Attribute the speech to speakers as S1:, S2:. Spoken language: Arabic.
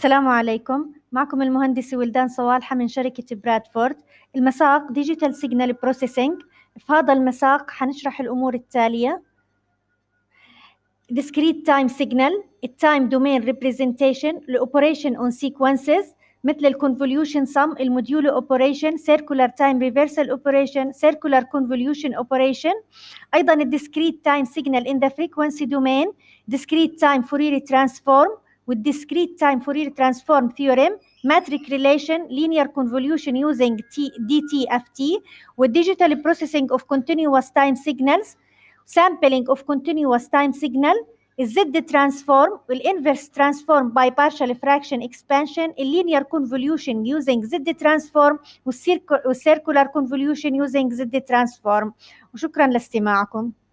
S1: السلام عليكم معكم المهندسة ولدان صوالحة من شركة برادفورد المساق ديجيتال سيجنال بروسيسنج في هذا المساق حنشرح الأمور التالية ديسكريت تايم سيجنال التايم دومين ريبريزنتيشن لأوبريشن اون sequences مثل الكونفوليوشن سم الموديول اوبريشن سيركولار تايم ريفرسال اوبريشن سيركولار كونفوليوشن اوبريشن ايضا الديسكريت تايم سيجنال ان ذا فريكوانسي دومين ديسكريت تايم فوريري ترانسفورم with discrete time Fourier transform theorem, metric relation, linear convolution using T, DTFT, with digital processing of continuous time signals, sampling of continuous time signal, Z transform, will inverse transform by partial fraction expansion, a linear convolution using Z transform circular convolution using Z transform. وشكرا لاستماعكم.